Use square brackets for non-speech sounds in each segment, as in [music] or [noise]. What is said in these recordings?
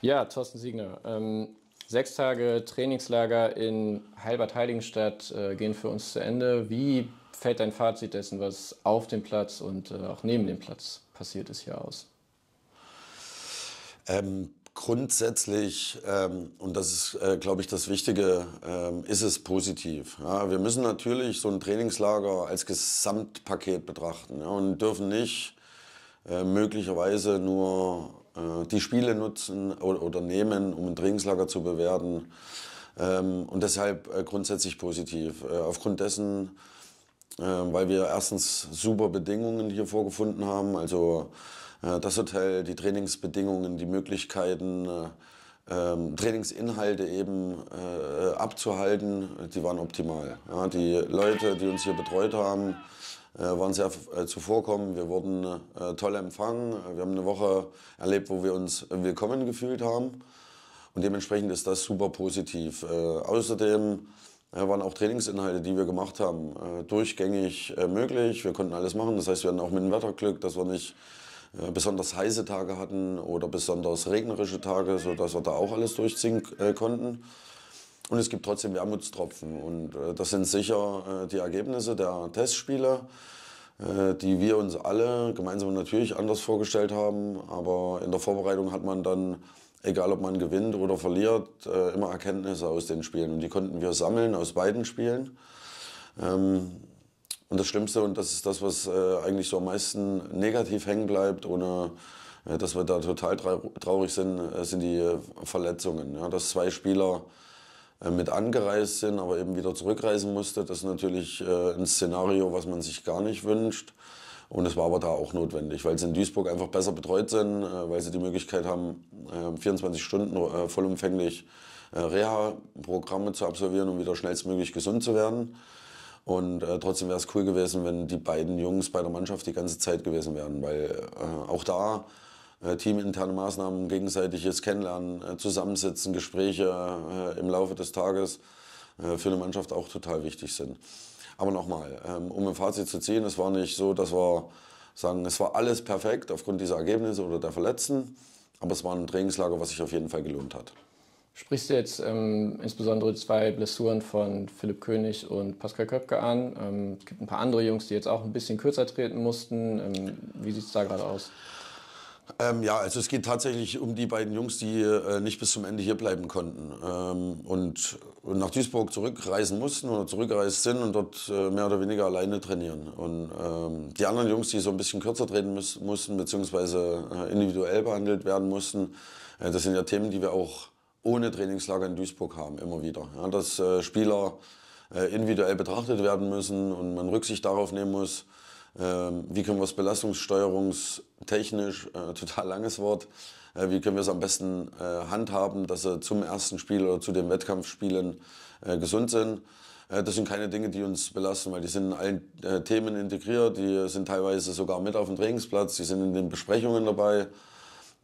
Ja, Thorsten Siegner. Ähm, sechs Tage Trainingslager in Heilbad-Heiligenstadt äh, gehen für uns zu Ende. Wie fällt dein Fazit dessen, was auf dem Platz und äh, auch neben dem Platz passiert ist, hier aus? Ähm, grundsätzlich, ähm, und das ist, äh, glaube ich, das Wichtige, ähm, ist es positiv. Ja, wir müssen natürlich so ein Trainingslager als Gesamtpaket betrachten ja, und dürfen nicht äh, möglicherweise nur äh, die Spiele nutzen oder, nehmen, um ein Trainingslager zu bewerten. Ähm, und deshalb äh, grundsätzlich positiv. Äh, aufgrund dessen, weil wir erstens super Bedingungen hier vorgefunden haben, also das Hotel, die Trainingsbedingungen, die Möglichkeiten, ähm, Trainingsinhalte eben abzuhalten, die waren optimal. die Leute, die uns hier betreut haben, äh, waren sehr äh, zuvorkommen. Wir wurden äh, toll empfangen. Wir haben eine Woche erlebt, wo wir uns willkommen gefühlt haben. Und dementsprechend ist das super positiv. außerdem waren auch Trainingsinhalte, die wir gemacht haben, durchgängig möglich. Wir konnten alles machen. Das heißt, wir hatten auch mit dem Wetterglück, dass wir nicht besonders heiße Tage hatten oder besonders regnerische Tage, sodass wir da auch alles durchziehen konnten. Und es gibt trotzdem Wermutstropfen. Und äh, das sind sicher äh, die Ergebnisse der Testspiele, äh, die wir uns alle gemeinsam natürlich anders vorgestellt haben. Aber in der Vorbereitung hat man dann, egal ob man gewinnt oder verliert, äh, immer Erkenntnisse aus den Spielen. Und die konnten wir sammeln aus beiden Spielen. Ähm, und das Schlimmste, und das ist das, was äh, eigentlich so am meisten negativ hängen bleibt, ohne äh, dass wir da total traurig sind, sind die Verletzungen. Ja, dass zwei Spieler äh, mit angereist sind, aber eben wieder zurückreisen musste. Das ist natürlich äh, ein Szenario, was man sich gar nicht wünscht. Und es war aber da auch notwendig, weil sie in Duisburg einfach besser betreut sind, äh, weil sie die Möglichkeit haben, 24 ähm, Stunden vollumfänglich Reha-Programme zu absolvieren, um wieder schnellstmöglich gesund zu werden. Und äh, trotzdem wäre es cool gewesen, wenn die beiden Jungs bei der Mannschaft die ganze Zeit gewesen wären, weil äh, auch da äh, teaminterne Maßnahmen, gegenseitiges Kennenlernen, äh, Zusammensitzen, Gespräche äh, im Laufe des Tages für eine Mannschaft auch total wichtig sind. Aber nochmal, ähm, um ein Fazit zu ziehen, es war nicht so, dass wir sagen, es war alles perfekt aufgrund dieser Ergebnisse oder der Verletzten, aber es war ein Trainingslager, was sich auf jeden Fall gelohnt hat. Sprichst du jetzt ähm, insbesondere zwei Blessuren von Philipp König und Pascal Köpke an? Ähm, es gibt ein paar andere Jungs, die jetzt auch ein bisschen kürzer treten mussten. Ähm, wie sieht es da gerade aus? Ähm, ja, also es geht tatsächlich um die beiden Jungs, die äh, nicht bis zum Ende hier bleiben konnten ähm, und, und, nach Duisburg zurückreisen mussten oder zurückgereist sind und dort äh, mehr oder weniger alleine trainieren. Und ähm, die anderen Jungs, die so ein bisschen kürzer treten müß, mussten, bzw. äh, individuell behandelt werden mussten, äh, das sind ja Themen, die wir auch ohne Trainingslager in Duisburg haben, immer wieder. Ja, dass äh, Spieler äh, individuell betrachtet werden müssen und man Rücksicht darauf nehmen muss, ähm, wie können wir es belastungssteuerungstechnisch, äh, [laughs] total langes Wort, äh, wie können wir es am besten äh, handhaben, dass sie zum ersten Spiel oder zu den Wettkampfspielen äh, gesund sind. Äh, das sind keine Dinge, die uns belasten, weil die sind in allen äh, Themen integriert, die sind teilweise sogar mit auf dem Trainingsplatz, die sind in den Besprechungen dabei.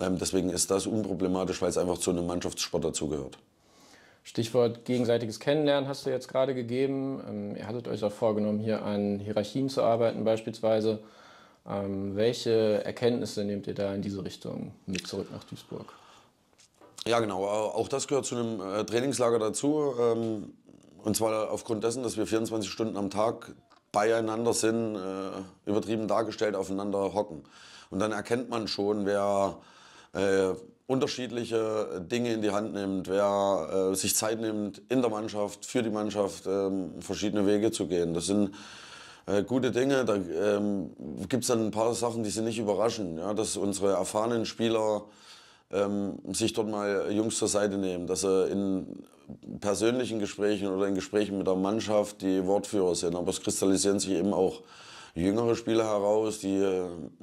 Ähm, deswegen ist das unproblematisch, weil es einfach zu einem Mannschaftssport dazugehört. Stichwort gegenseitiges Kennenlernen hast du jetzt gerade gegeben. Ähm, ihr hattet euch auch vorgenommen, hier an Hierarchien zu arbeiten beispielsweise. Ähm, welche Erkenntnisse nehmt ihr da in diese Richtung mit zurück nach Duisburg? Ja, genau. Auch das gehört zu einem äh, Trainingslager dazu. Ähm, und zwar aufgrund dessen, dass wir 24 Stunden am Tag beieinander sind, äh, übertrieben dargestellt aufeinander hocken. Und dann erkennt man schon, wer äh, unterschiedliche Dinge in die Hand nimmt, wer äh, sich Zeit nimmt, in der Mannschaft, für die Mannschaft ähm, verschiedene Wege zu gehen. Das sind äh, gute Dinge. Da ähm, gibt es dann ein paar Sachen, die sie nicht überraschen. Ja? Dass unsere erfahrenen Spieler ähm, sich dort mal Jungs zur Seite nehmen, dass sie in persönlichen Gesprächen oder in Gesprächen mit der Mannschaft die Wortführer sind. Aber es kristallisieren sich eben auch jüngere Spieler heraus, die äh,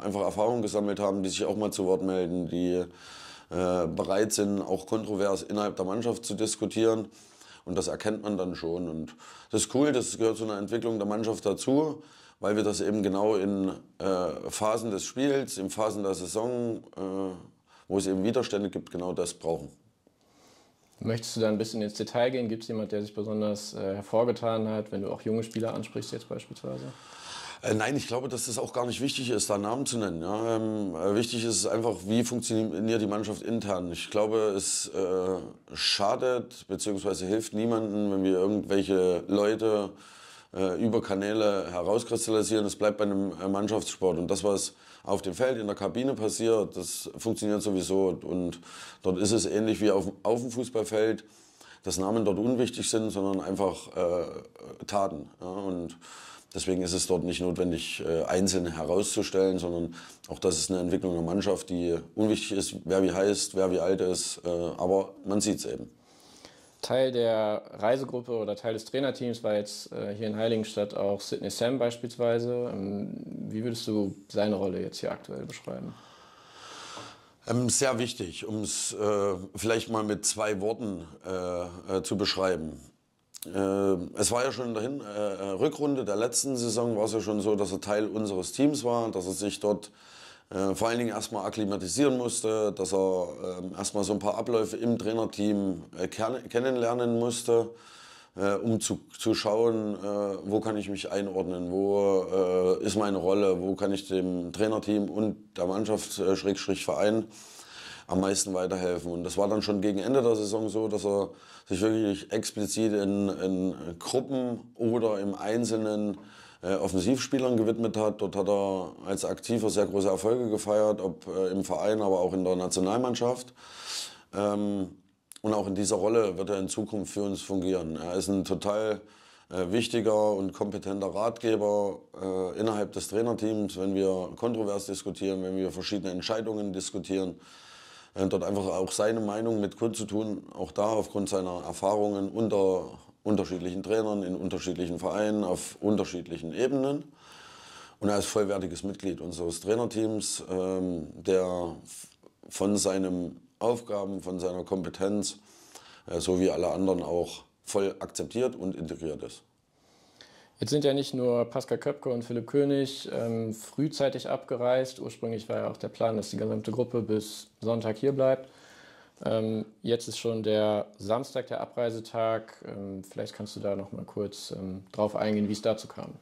einfach Erfahrung gesammelt haben, die sich auch mal zu Wort melden, die äh, bereit sind, auch kontrovers innerhalb der Mannschaft zu diskutieren. Und das erkennt man dann schon. Und das ist cool, das gehört zu einer Entwicklung der Mannschaft dazu, weil wir das eben genau in äh, Phasen des Spiels, in Phasen der Saison, äh, wo es eben Widerstände gibt, genau das brauchen. Möchtest du da ein bisschen ins Detail gehen? Gibt es jemanden, der sich besonders äh, hervorgetan hat, wenn du auch junge Spieler ansprichst jetzt beispielsweise? Äh, nein, ich glaube, dass das auch gar nicht wichtig ist, da Namen zu nennen. Ja? Ähm, äh, wichtig ist einfach, wie funktioniert die Mannschaft intern. Ich glaube, es äh, schadet bzw. hilft niemandem, wenn wir irgendwelche Leute äh, über Kanäle herauskristallisieren. Es bleibt bei einem äh, Mannschaftssport. Und das, was auf dem Feld, in der Kabine passiert, das funktioniert sowieso. Und dort ist es ähnlich wie auf, auf dem Fußballfeld dass Namen dort unwichtig sind, sondern einfach äh, Taten. Ja? Und Deswegen ist es dort nicht notwendig, äh, Einzelne herauszustellen, sondern auch das ist eine Entwicklung der Mannschaft, die unwichtig ist, wer wie heißt, wer wie alt ist, äh, aber man sieht es eben. Teil der Reisegruppe oder Teil des Trainerteams war jetzt äh, hier in Heiligenstadt auch Sidney Sam beispielsweise. Ähm, wie würdest du seine Rolle jetzt hier aktuell beschreiben? Ähm, sehr wichtig, um es äh, vielleicht mal mit zwei Worten äh, äh, zu beschreiben. Ähm, es war ja schon in der Hin äh, äh, Rückrunde der letzten Saison war es ja schon so, dass er Teil unseres Teams war, dass er sich dort äh, vor allen Dingen erstmal akklimatisieren musste, dass er äh, erstmal so ein paar Abläufe im Trainerteam äh, kennenlernen musste, äh, um zu, zu schauen, äh, wo kann ich mich einordnen, wo ist meine Rolle, wo kann ich dem Trainerteam und der Mannschaft, Schrägstrich Verein, am meisten weiterhelfen. Und das war dann schon gegen Ende der Saison so, dass er sich wirklich explizit in, in Gruppen oder im Einzelnen äh, Offensivspielern gewidmet hat. Dort hat er als Aktiver sehr große Erfolge gefeiert, ob äh, im Verein, aber auch in der Nationalmannschaft. Ähm, und auch in dieser Rolle wird er in Zukunft für uns fungieren. Er ist ein total äh, wichtiger und kompetenter Ratgeber äh, innerhalb des Trainerteams, wenn wir kontrovers diskutieren, wenn wir verschiedene Entscheidungen diskutieren. Äh, dort einfach auch seine Meinung mit zu tun, auch da aufgrund seiner Erfahrungen unter unterschiedlichen Trainern, in unterschiedlichen Vereinen, auf unterschiedlichen Ebenen. Und er ist vollwertiges Mitglied unseres Trainerteams, ähm, der von seinen Aufgaben, von seiner Kompetenz, äh, so wie alle anderen auch voll akzeptiert und integriert ist. Jetzt sind ja nicht nur Pascal Köpke und Philipp König ähm, frühzeitig abgereist. Ursprünglich war ja auch der Plan, dass die gesamte Gruppe bis Sonntag hier bleibt. Ähm, jetzt ist schon der Samstag der Abreisetag. Ähm, vielleicht kannst du da noch mal kurz ähm, drauf eingehen, wie es dazu kam.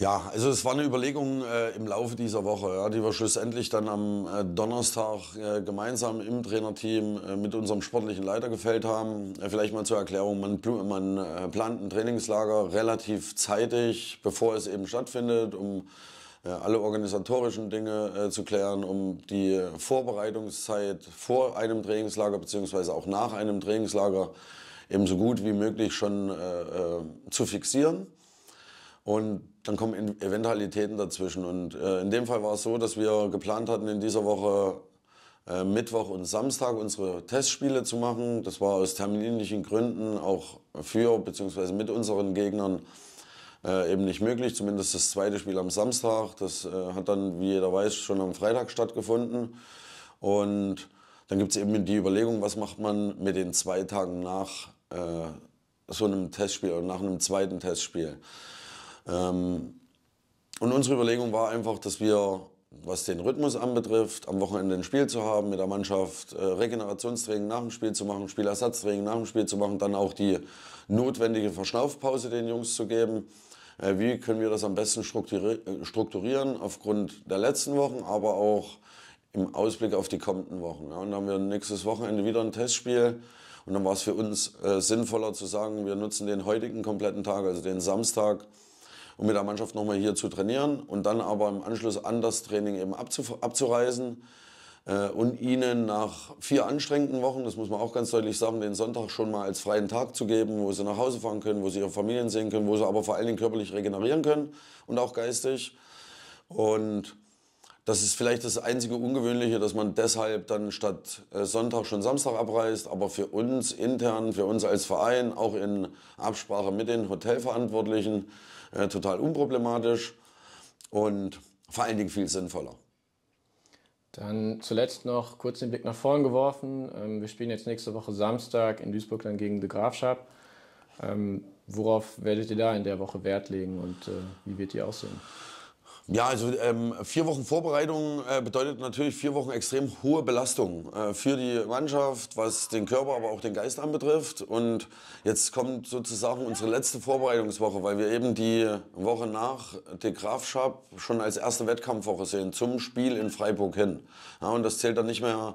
Ja, also es war eine Überlegung äh, im Laufe dieser Woche, ja, die wir schlussendlich dann am äh, Donnerstag äh, gemeinsam im Trainerteam äh, mit unserem sportlichen Leiter gefällt haben. Äh, vielleicht mal zur Erklärung, man, man äh, plant ein Trainingslager relativ zeitig, bevor es eben stattfindet, um alle organisatorischen Dinge zu klären, um die Vorbereitungszeit vor einem Trainingslager bzw. auch nach einem Trainingslager eben so gut wie möglich schon zu fixieren. Und dann kommen Eventualitäten dazwischen. Und äh, in dem Fall war es so, dass wir geplant hatten, in dieser Woche äh, Mittwoch und Samstag unsere Testspiele zu machen. Das war aus terminlichen Gründen auch für bzw. mit unseren Gegnern äh, eben nicht möglich. Zumindest das zweite Spiel am Samstag. Das äh, hat dann, wie jeder weiß, schon am Freitag stattgefunden. Und dann gibt es eben die Überlegung, was macht man mit den zwei Tagen nach äh, so einem Testspiel oder nach einem zweiten Testspiel. Ähm, und unsere Überlegung war einfach, dass wir, was den Rhythmus anbetrifft, am Wochenende ein Spiel zu haben mit der Mannschaft, äh, Regenerationstraining nach dem Spiel zu machen, Spielersatztraining nach dem Spiel zu machen, dann auch die notwendige Verschnaufpause den Jungs zu geben. Äh, wie können wir das am besten strukturi äh, strukturieren aufgrund der letzten Wochen, aber auch im Ausblick auf die kommenden Wochen. Ja. Und dann haben wir nächstes Wochenende wieder ein Testspiel. Und dann war es für uns äh, sinnvoller zu sagen, wir nutzen den heutigen kompletten Tag, also den Samstag, um mit der Mannschaft nochmal hier zu trainieren und dann aber im Anschluss an das Training eben abzureisen äh, und ihnen nach vier anstrengenden Wochen, das muss man auch ganz deutlich sagen, den Sonntag schon mal als freien Tag zu geben, wo sie nach Hause fahren können, wo sie ihre Familien sehen können, wo sie aber vor allen Dingen körperlich regenerieren können und auch geistig. Und das ist vielleicht das einzige Ungewöhnliche, dass man deshalb dann statt äh, Sonntag schon Samstag abreist. Aber für uns intern, für uns als Verein, auch in Absprache mit den Hotelverantwortlichen, äh, total unproblematisch und vor allen Dingen viel sinnvoller. Dann zuletzt noch kurz den Blick nach vorn geworfen. Ähm, wir spielen jetzt nächste Woche Samstag in Duisburg dann gegen The Grafschap. Ähm, worauf werdet ihr da in der Woche Wert legen und äh, wie wird die aussehen? Ja, also ähm, vier Wochen Vorbereitung äh, bedeutet natürlich vier Wochen extrem hohe Belastung äh, für die Mannschaft, was den Körper, aber auch den Geist anbetrifft. Und jetzt kommt sozusagen unsere letzte Vorbereitungswoche, weil wir eben die Woche nach De Grafschap schon als erste Wettkampfwoche sehen, zum Spiel in Freiburg hin. Ja, und das zählt dann nicht mehr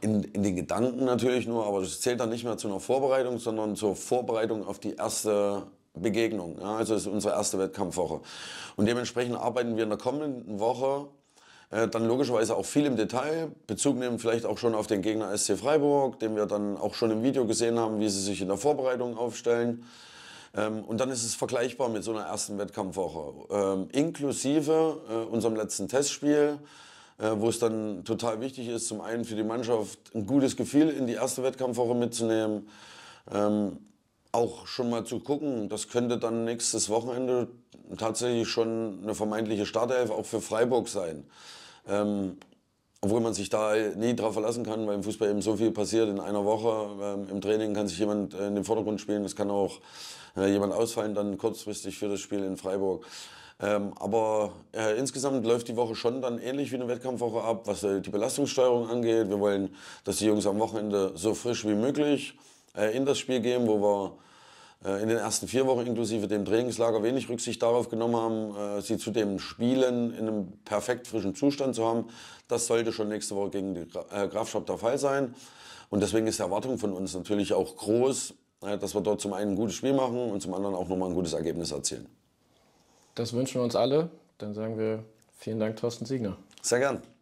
in, in, den Gedanken natürlich nur, aber das zählt dann nicht mehr zu einer Vorbereitung, sondern zur Vorbereitung auf die erste Begegnung. Ja, also ist unsere erste Wettkampfwoche. Und dementsprechend arbeiten wir in der kommenden Woche äh, dann logischerweise auch viel im Detail, Bezug nehmen vielleicht auch schon auf den Gegner SC Freiburg, den wir dann auch schon im Video gesehen haben, wie sie sich in der Vorbereitung aufstellen. Ähm, und dann ist es vergleichbar mit so einer ersten Wettkampfwoche, ähm, inklusive äh, unserem letzten Testspiel, äh, wo es dann total wichtig ist, zum einen für die Mannschaft ein gutes Gefühl in die erste Wettkampfwoche mitzunehmen. Ähm, auch schon mal zu gucken, das könnte dann nächstes Wochenende tatsächlich schon eine vermeintliche Startelf auch für Freiburg sein. Ähm, obwohl man sich da nie drauf verlassen kann, weil im Fußball eben so viel passiert in einer Woche. Ähm, Im Training kann sich jemand äh, in den Vordergrund spielen, es kann auch äh, jemand ausfallen dann kurzfristig für das Spiel in Freiburg. Ähm, aber äh, insgesamt läuft die Woche schon dann ähnlich wie eine Wettkampfwoche ab, was äh, die Belastungssteuerung angeht. Wir wollen, dass die Jungs am Wochenende so frisch wie möglich äh, in das Spiel gehen, wo wir äh, in den ersten vier Wochen inklusive dem Trainingslager wenig Rücksicht darauf genommen haben, äh, sie zu dem Spielen in einem perfekt frischen Zustand zu haben. Das sollte schon nächste Woche gegen die äh, Grafschaft der Fall sein. Und deswegen ist die Erwartung von uns natürlich auch groß, dass wir dort zum einen ein gutes Spiel machen und zum anderen auch nochmal ein gutes Ergebnis erzielen. Das wünschen wir uns alle. Dann sagen wir vielen Dank, Thorsten Siegner. Sehr gern.